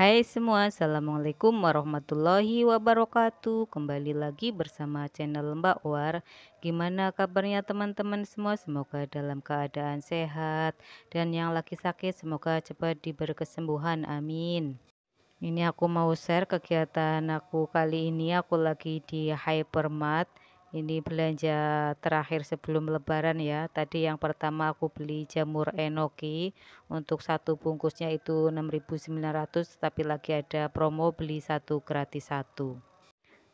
Hai semua, Assalamualaikum warahmatullahi wabarakatuh Kembali lagi bersama channel Mbak War Gimana kabarnya teman-teman semua? Semoga dalam keadaan sehat Dan yang lagi sakit semoga cepat diberi kesembuhan, amin Ini aku mau share kegiatan aku kali ini Aku lagi di Hypermart ini belanja terakhir sebelum lebaran ya tadi yang pertama aku beli jamur enoki untuk satu bungkusnya itu 6.900 tapi lagi ada promo beli satu gratis satu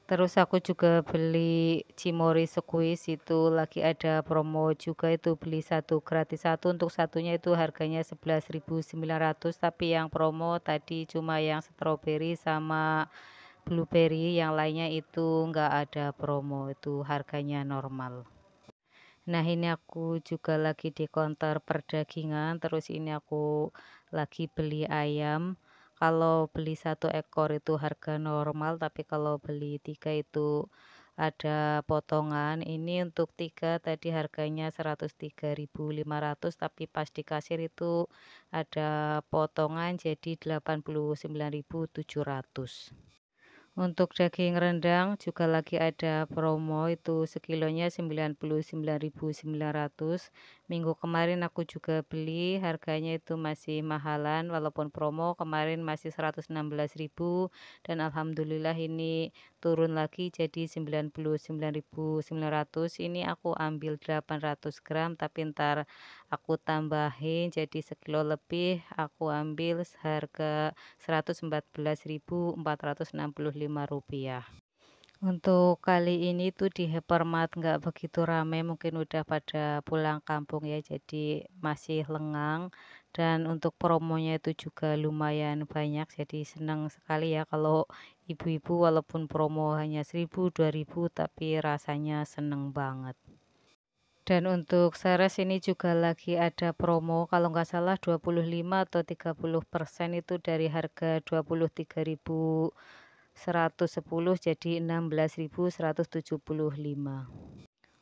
terus aku juga beli cimori squeeze itu lagi ada promo juga itu beli satu gratis satu untuk satunya itu harganya 11.900 tapi yang promo tadi cuma yang stroberi sama blueberry yang lainnya itu enggak ada promo itu harganya normal nah ini aku juga lagi di konter perdagingan terus ini aku lagi beli ayam kalau beli satu ekor itu harga normal tapi kalau beli tiga itu ada potongan ini untuk tiga tadi harganya 103.500 tapi pas di kasir itu ada potongan jadi 89.700 untuk daging rendang juga lagi ada promo itu sekilonya 99.900. Minggu kemarin aku juga beli, harganya itu masih mahalan walaupun promo kemarin masih 116.000 dan alhamdulillah ini turun lagi jadi 99.900. Ini aku ambil 800 gram tapi ntar aku tambahin jadi sekilo lebih aku ambil harga 114.465 Rp25 untuk kali ini tuh di hypermart nggak begitu ramai mungkin udah pada pulang kampung ya jadi masih lengang dan untuk promonya itu juga lumayan banyak jadi senang sekali ya kalau ibu-ibu walaupun promo hanya 1000 2000 tapi rasanya seneng banget dan untuk Seres ini juga lagi ada promo kalau nggak salah 25 atau 30 persen itu dari harga 23.000 110 jadi 16.175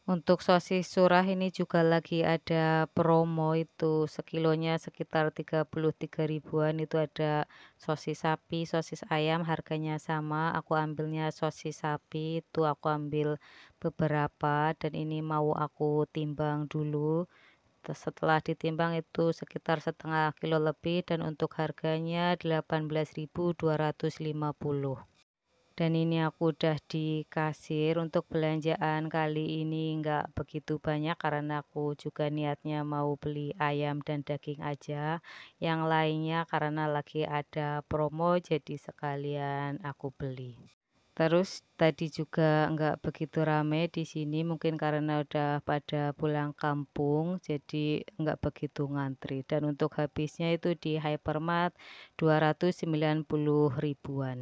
untuk sosis surah ini juga lagi ada promo itu sekilonya sekitar 33 ribuan itu ada sosis sapi, sosis ayam harganya sama. Aku ambilnya sosis sapi itu aku ambil beberapa dan ini mau aku timbang dulu. Setelah ditimbang itu sekitar setengah kilo lebih dan untuk harganya 18.250 dan ini aku udah di kasir untuk belanjaan kali ini nggak begitu banyak karena aku juga niatnya mau beli ayam dan daging aja yang lainnya karena lagi ada promo jadi sekalian aku beli Terus tadi juga enggak begitu rame di sini mungkin karena udah pada pulang kampung jadi enggak begitu ngantri dan untuk habisnya itu di Hypermart 290 ribuan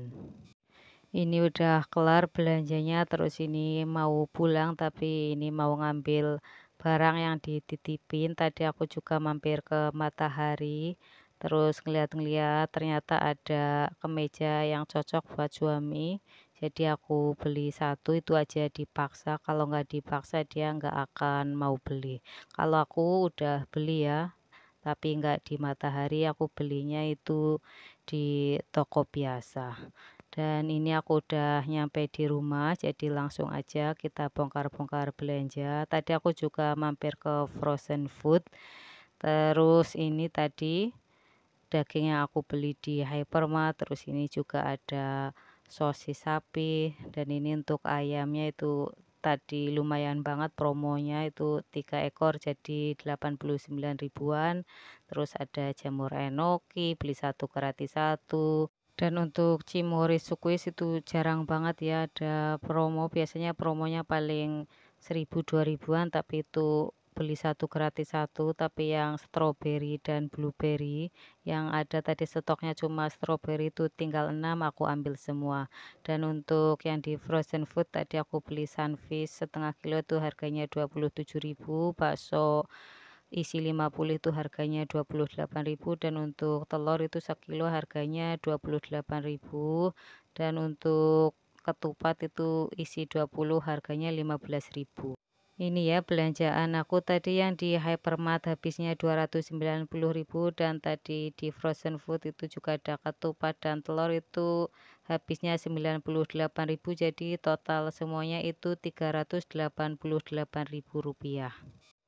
ini udah kelar belanjanya terus ini mau pulang tapi ini mau ngambil barang yang dititipin tadi aku juga mampir ke matahari terus ngeliat-ngeliat ternyata ada kemeja yang cocok buat suami jadi aku beli satu itu aja dipaksa kalau nggak dipaksa dia nggak akan mau beli kalau aku udah beli ya tapi nggak di matahari aku belinya itu di toko biasa dan ini aku udah nyampe di rumah jadi langsung aja kita bongkar-bongkar belanja tadi aku juga mampir ke frozen food terus ini tadi daging yang aku beli di hypermart terus ini juga ada sosis sapi dan ini untuk ayamnya itu tadi lumayan banget promonya itu tiga ekor jadi 89 ribuan terus ada jamur enoki beli satu gratis satu dan untuk Cimori Sukuis itu jarang banget ya ada promo biasanya promonya paling 1000-2000an tapi itu beli satu gratis satu tapi yang strawberry dan blueberry yang ada tadi stoknya cuma strawberry itu tinggal 6 aku ambil semua dan untuk yang di frozen food tadi aku beli sunfish setengah kilo itu harganya 27.000 bakso isi 50 itu harganya 28.000 dan untuk telur itu sekilo harganya 28.000 dan untuk ketupat itu isi 20 harganya 15.000 ini ya belanjaan aku tadi yang di hypermart habisnya 290.000 dan tadi di frozen food itu juga ada ketupat dan telur itu habisnya 98.000 jadi total semuanya itu 388.000 rupiah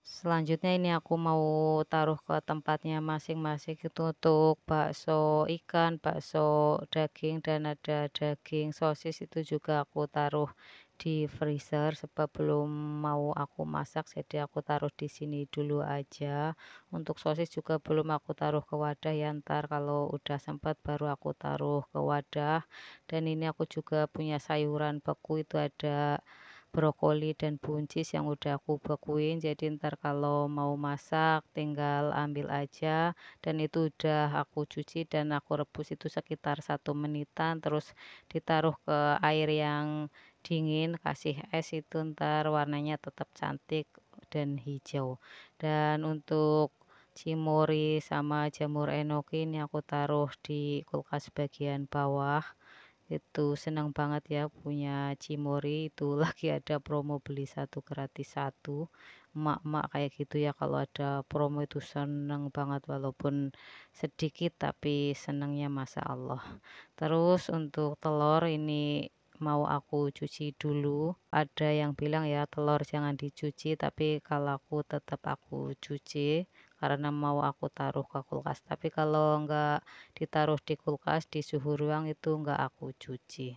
selanjutnya ini aku mau taruh ke tempatnya masing-masing itu untuk bakso ikan bakso daging dan ada daging sosis itu juga aku taruh di freezer sebab belum mau aku masak jadi aku taruh di sini dulu aja untuk sosis juga belum aku taruh ke wadah ya ntar kalau udah sempat baru aku taruh ke wadah dan ini aku juga punya sayuran beku itu ada brokoli dan buncis yang udah aku bekuin jadi ntar kalau mau masak tinggal ambil aja dan itu udah aku cuci dan aku rebus itu sekitar satu menitan terus ditaruh ke air yang dingin kasih es itu ntar warnanya tetap cantik dan hijau dan untuk cimori sama jamur enoki ini aku taruh di kulkas bagian bawah itu senang banget ya punya Cimori itu lagi ada promo beli satu gratis satu emak-emak kayak gitu ya kalau ada promo itu seneng banget walaupun sedikit tapi senangnya masa Allah terus untuk telur ini mau aku cuci dulu ada yang bilang ya telur jangan dicuci tapi kalau aku tetap aku cuci karena mau aku taruh ke kulkas tapi kalau enggak ditaruh di kulkas di suhu ruang itu enggak aku cuci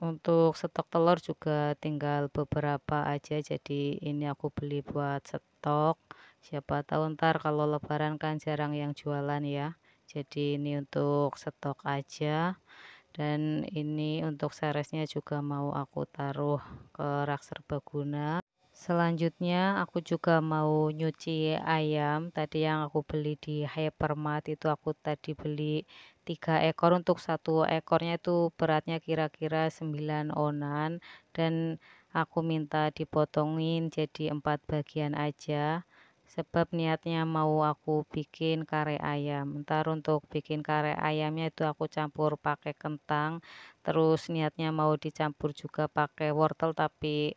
untuk stok telur juga tinggal beberapa aja jadi ini aku beli buat stok siapa tahu ntar kalau lebaran kan jarang yang jualan ya jadi ini untuk stok aja dan ini untuk seresnya juga mau aku taruh ke rak serbaguna Selanjutnya aku juga mau nyuci ayam tadi yang aku beli di hypermart itu aku tadi beli tiga ekor untuk satu ekornya itu beratnya kira-kira 9 onan dan aku minta dipotongin jadi empat bagian aja sebab niatnya mau aku bikin kare ayam ntar untuk bikin kare ayamnya itu aku campur pakai kentang terus niatnya mau dicampur juga pakai wortel tapi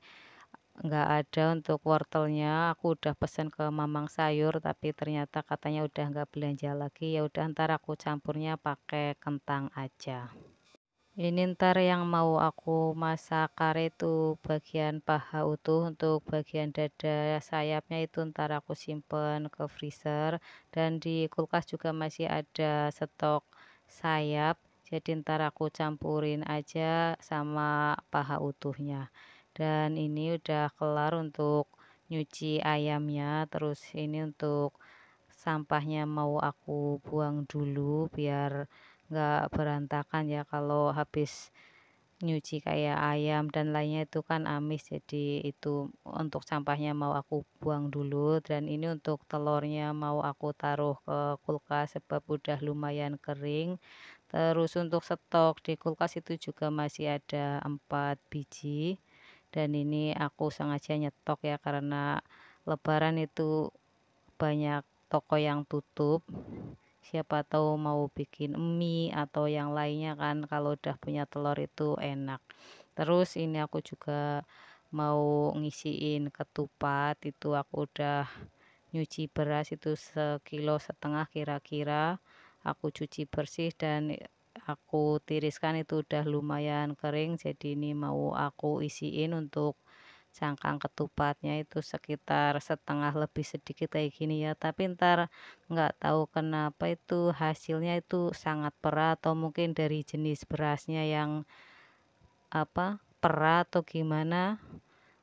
nggak ada untuk wortelnya aku udah pesen ke mamang sayur tapi ternyata katanya udah nggak belanja lagi ya udah ntar aku campurnya pakai kentang aja ini ntar yang mau aku masak kare itu bagian paha utuh untuk bagian dada sayapnya itu ntar aku simpen ke freezer dan di kulkas juga masih ada stok sayap jadi ntar aku campurin aja sama paha utuhnya dan ini udah kelar untuk nyuci ayamnya terus ini untuk sampahnya mau aku buang dulu biar nggak berantakan ya kalau habis nyuci kayak ayam dan lainnya itu kan amis jadi itu untuk sampahnya mau aku buang dulu dan ini untuk telurnya mau aku taruh ke kulkas sebab udah lumayan kering terus untuk stok di kulkas itu juga masih ada empat biji dan ini aku sengaja nyetok ya karena lebaran itu banyak toko yang tutup siapa tahu mau bikin mie atau yang lainnya kan kalau udah punya telur itu enak terus ini aku juga mau ngisiin ketupat itu aku udah nyuci beras itu sekilo setengah kira-kira aku cuci bersih dan aku tiriskan itu udah lumayan kering jadi ini mau aku isiin untuk cangkang ketupatnya itu sekitar setengah lebih sedikit kayak gini ya tapi ntar nggak tahu kenapa itu hasilnya itu sangat perah atau mungkin dari jenis berasnya yang apa perah atau gimana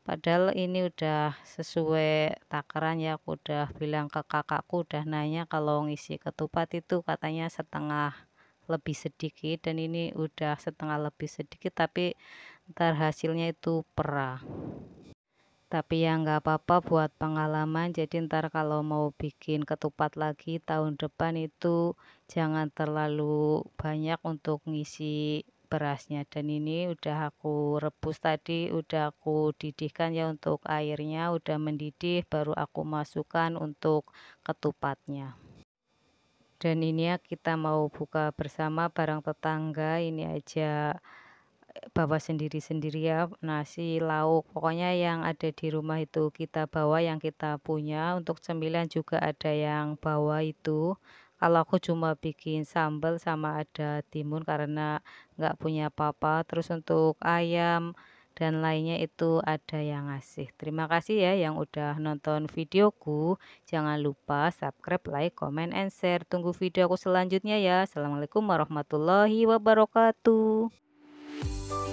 padahal ini udah sesuai takaran ya aku udah bilang ke kakakku udah nanya kalau ngisi ketupat itu katanya setengah lebih sedikit dan ini udah setengah lebih sedikit tapi ntar hasilnya itu perah tapi ya nggak apa-apa buat pengalaman jadi ntar kalau mau bikin ketupat lagi tahun depan itu jangan terlalu banyak untuk ngisi berasnya dan ini udah aku rebus tadi udah aku didihkan ya untuk airnya udah mendidih baru aku masukkan untuk ketupatnya dan ini ya kita mau buka bersama barang tetangga ini aja eh, bawa sendiri-sendiri ya nasi lauk pokoknya yang ada di rumah itu kita bawa yang kita punya untuk cemilan juga ada yang bawa itu kalau aku cuma bikin sambal sama ada timun karena nggak punya apa-apa terus untuk ayam dan lainnya itu ada yang ngasih. Terima kasih ya yang udah nonton videoku. Jangan lupa subscribe, like, comment, and share. Tunggu videoku selanjutnya ya. Assalamualaikum warahmatullahi wabarakatuh.